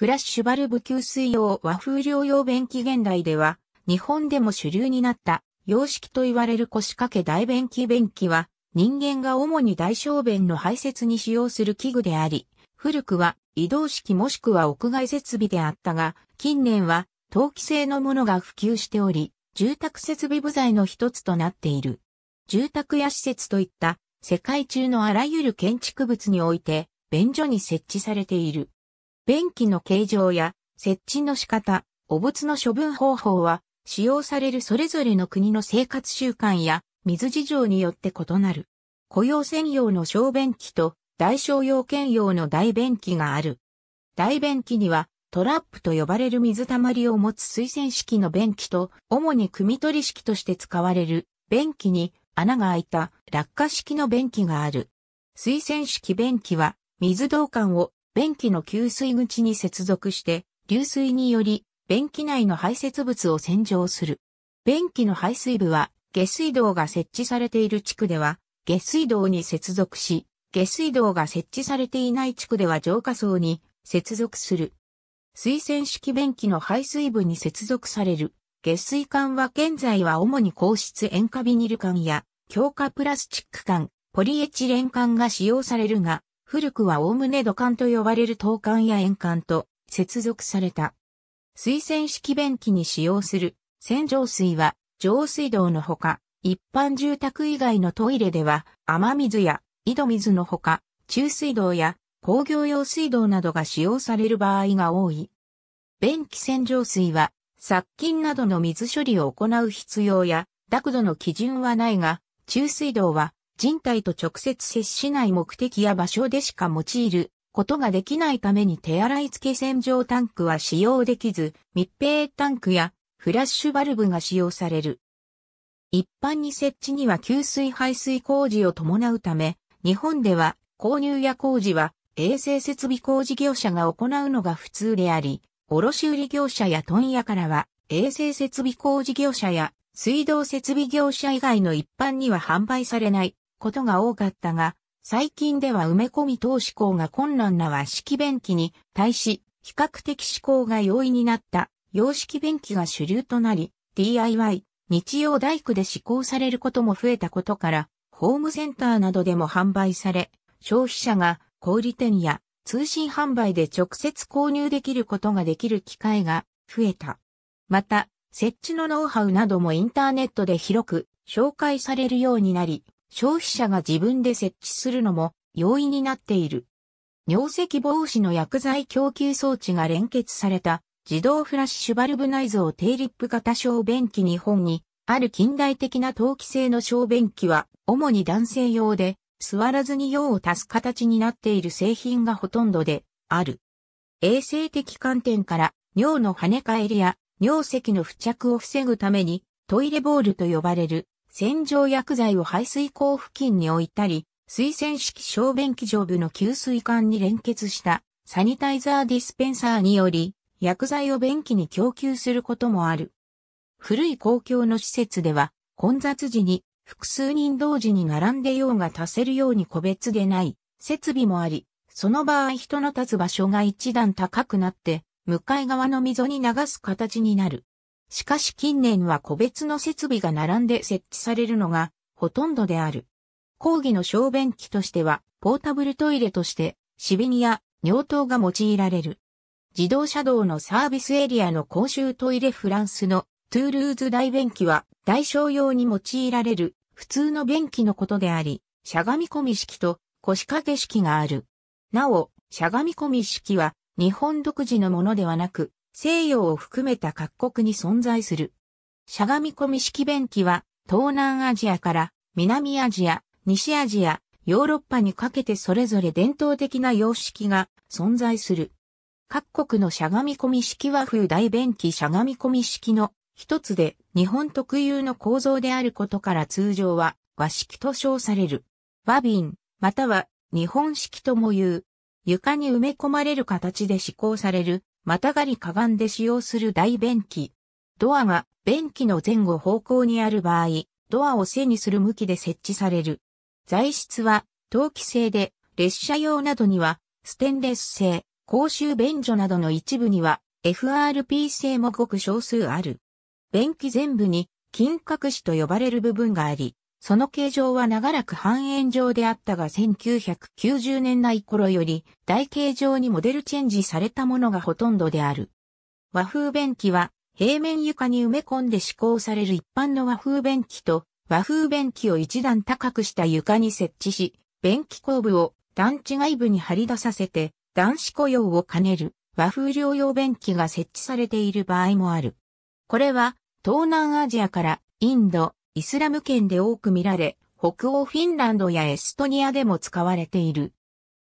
フラッシュバルブ給水用和風量用便器現代では、日本でも主流になった洋式と言われる腰掛け大便器便器は、人間が主に大小便の排泄に使用する器具であり、古くは移動式もしくは屋外設備であったが、近年は陶器製のものが普及しており、住宅設備部材の一つとなっている。住宅や施設といった世界中のあらゆる建築物において、便所に設置されている。便器の形状や設置の仕方、お物の処分方法は、使用されるそれぞれの国の生活習慣や水事情によって異なる。雇用専用の小便器と大小用兼用の大便器がある。大便器にはトラップと呼ばれる水たまりを持つ水洗式の便器と主に汲み取り式として使われる便器に穴が開いた落下式の便器がある。水洗式便器は水道管を便器の給水口に接続して、流水により、便器内の排泄物を洗浄する。便器の排水部は、下水道が設置されている地区では、下水道に接続し、下水道が設置されていない地区では浄化槽に接続する。水洗式便器の排水部に接続される。下水管は現在は主に硬質塩化ビニル管や強化プラスチック管、ポリエチレン管が使用されるが、古くはおおむね土管と呼ばれる等管や円管と接続された。水洗式便器に使用する洗浄水は上水道のほか、一般住宅以外のトイレでは雨水や井戸水のほか、中水道や工業用水道などが使用される場合が多い。便器洗浄水は殺菌などの水処理を行う必要や、濁度の基準はないが、中水道は人体と直接接しない目的や場所でしか用いることができないために手洗い付け洗浄タンクは使用できず、密閉タンクやフラッシュバルブが使用される。一般に設置には給水排水工事を伴うため、日本では購入や工事は衛生設備工事業者が行うのが普通であり、卸売業者や問屋からは衛生設備工事業者や水道設備業者以外の一般には販売されないことが多かったが、最近では埋め込み等思考が困難な和式便器に対し、比較的思考が容易になった洋式便器が主流となり、DIY、日曜大工で施行されることも増えたことから、ホームセンターなどでも販売され、消費者が小売店や通信販売で直接購入できることができる機会が増えた。また、設置のノウハウなどもインターネットで広く紹介されるようになり、消費者が自分で設置するのも容易になっている。尿石防止の薬剤供給装置が連結された自動フラッシュバルブ内蔵低リップ型小便器日本にある近代的な陶器製の小便器は主に男性用で座らずに用を足す形になっている製品がほとんどである。衛生的観点から尿の跳ね返りや尿石の付着を防ぐためにトイレボールと呼ばれる洗浄薬剤を排水口付近に置いたり、水洗式小便器上部の給水管に連結したサニタイザーディスペンサーにより薬剤を便器に供給することもある。古い公共の施設では混雑時に複数人同時に並んで用が足せるように個別でない設備もあり、その場合人の立つ場所が一段高くなって向かい側の溝に流す形になる。しかし近年は個別の設備が並んで設置されるのがほとんどである。講義の小便器としては、ポータブルトイレとして、シビニア、尿筒が用いられる。自動車道のサービスエリアの公衆トイレフランスのトゥールーズ大便器は、大小用に用いられる普通の便器のことであり、しゃがみ込み式と腰掛け式がある。なお、しゃがみ込み式は日本独自のものではなく、西洋を含めた各国に存在する。しゃがみ込み式便器は、東南アジアから南アジア、西アジア、ヨーロッパにかけてそれぞれ伝統的な様式が存在する。各国のしゃがみ込み式和風大便器しゃがみ込み式の一つで日本特有の構造であることから通常は和式と称される。和瓶、または日本式とも言う。床に埋め込まれる形で施行されるまたがりかがんで使用する大便器。ドアが便器の前後方向にある場合、ドアを背にする向きで設置される。材質は陶器製で、列車用などにはステンレス製、公衆便所などの一部には FRP 製もごく少数ある。便器全部に金閣紙と呼ばれる部分があり、その形状は長らく半円状であったが1990年代頃より台形状にモデルチェンジされたものがほとんどである。和風便器は平面床に埋め込んで施行される一般の和風便器と和風便器を一段高くした床に設置し、便器後部を団地外部に張り出させて男子雇用を兼ねる和風療養便器が設置されている場合もある。これは東南アジアからインド、イスラム圏で多く見られ、北欧フィンランドやエストニアでも使われている。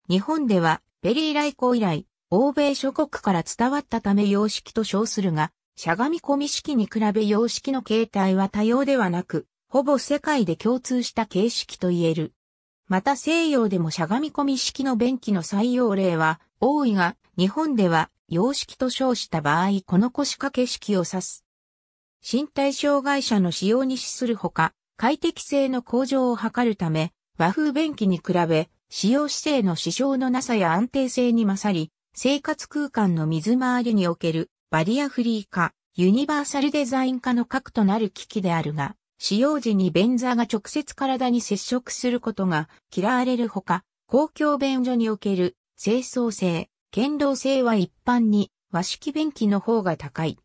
日本では、ペリー来航以来、欧米諸国から伝わったため様式と称するが、しゃがみ込み式に比べ様式の形態は多様ではなく、ほぼ世界で共通した形式と言える。また西洋でもしゃがみ込み式の便器の採用例は多いが、日本では様式と称した場合この腰掛け式を指す。身体障害者の使用に資するほか、快適性の向上を図るため、和風便器に比べ、使用姿勢の支障のなさや安定性に勝り、生活空間の水回りにおけるバリアフリー化、ユニバーサルデザイン化の核となる機器であるが、使用時に便座が直接体に接触することが嫌われるほか、公共便所における清掃性、堅牢性は一般に和式便器の方が高い。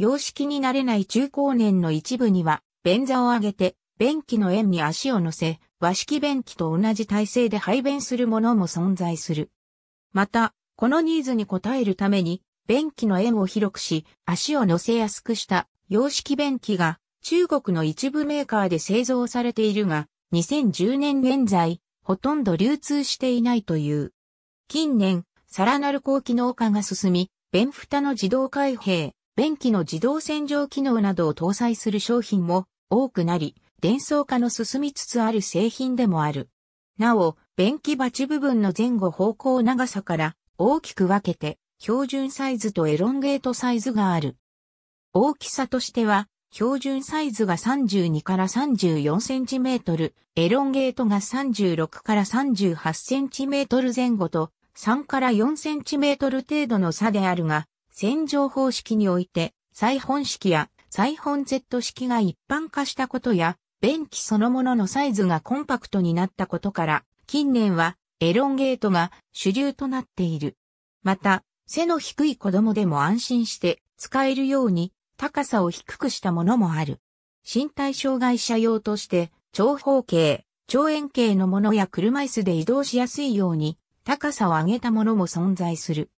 様式になれない中高年の一部には、便座を上げて、便器の円に足を乗せ、和式便器と同じ体勢で排便するものも存在する。また、このニーズに応えるために、便器の円を広くし、足を乗せやすくした洋式便器が中国の一部メーカーで製造されているが、2010年現在、ほとんど流通していないという。近年、さらなる高機能化が進み、便蓋の自動開閉、便器の自動洗浄機能などを搭載する商品も多くなり、伝送化の進みつつある製品でもある。なお、便器鉢部分の前後方向長さから大きく分けて、標準サイズとエロンゲートサイズがある。大きさとしては、標準サイズが32から34センチメートル、エロンゲートが36から38センチメートル前後と、3から4センチメートル程度の差であるが、洗浄方式において、再本式や再本 Z 式が一般化したことや、便器そのもののサイズがコンパクトになったことから、近年はエロンゲートが主流となっている。また、背の低い子供でも安心して使えるように高さを低くしたものもある。身体障害者用として長方形、長円形のものや車椅子で移動しやすいように高さを上げたものも存在する。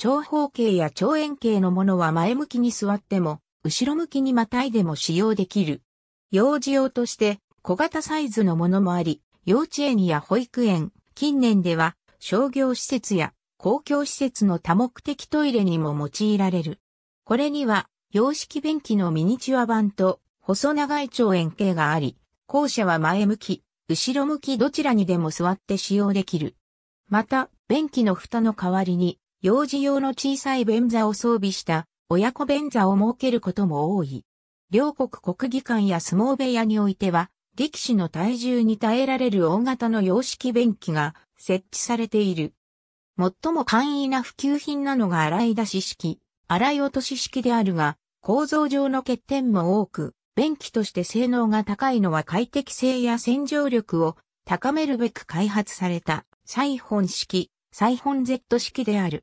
長方形や長円形のものは前向きに座っても、後ろ向きにまたいでも使用できる。幼児用として小型サイズのものもあり、幼稚園や保育園、近年では商業施設や公共施設の多目的トイレにも用いられる。これには洋式便器のミニチュア版と細長い長円形があり、校舎は前向き、後ろ向きどちらにでも座って使用できる。また、便器の蓋の代わりに幼児用の小さい便座を装備した親子便座を設けることも多い。両国国技館や相撲部屋においては、力士の体重に耐えられる大型の洋式便器が設置されている。最も簡易な普及品なのが洗い出し式、洗い落とし式であるが、構造上の欠点も多く、便器として性能が高いのは快適性や洗浄力を高めるべく開発された、サイホン式、サイホン Z 式である。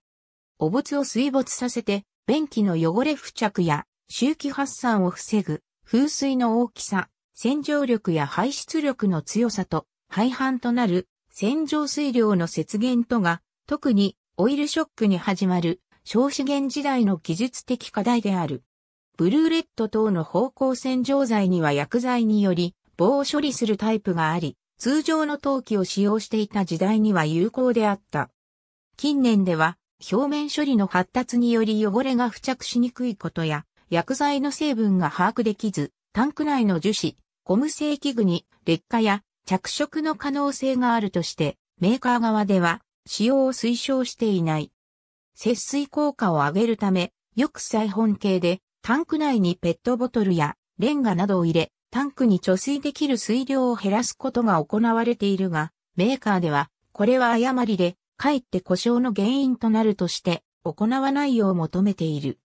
お物を水没させて、便器の汚れ付着や周期発散を防ぐ、風水の大きさ、洗浄力や排出力の強さと、廃藩となる洗浄水量の節減とが、特にオイルショックに始まる小資源時代の技術的課題である。ブルーレット等の方向洗浄剤には薬剤により棒を処理するタイプがあり、通常の陶器を使用していた時代には有効であった。近年では表面処理の発達により汚れが付着しにくいことや、薬剤の成分が把握できず、タンク内の樹脂、ゴム製器具に劣化や着色の可能性があるとして、メーカー側では使用を推奨していない。節水効果を上げるため、よく再本系でタンク内にペットボトルやレンガなどを入れ、タンクに貯水できる水量を減らすことが行われているが、メーカーでは、これは誤りで、かえって故障の原因となるとして行わないよう求めている。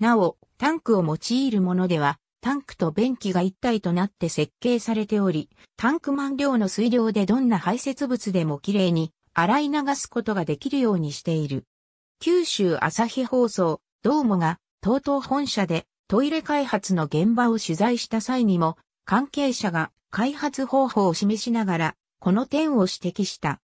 なお、タンクを用いるものでは、タンクと便器が一体となって設計されており、タンク満量の水量でどんな排泄物でもきれいに洗い流すことができるようにしている。九州朝日放送、ドーもが、TOTO 本社でトイレ開発の現場を取材した際にも、関係者が開発方法を示しながら、この点を指摘した。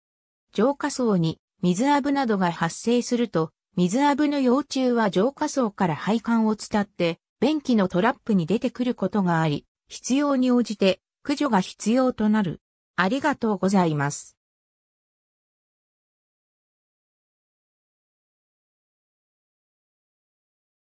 浄化層に水アブなどが発生すると、水アブの幼虫は浄化層から配管を伝って、便器のトラップに出てくることがあり、必要に応じて駆除が必要となる。ありがとうございます。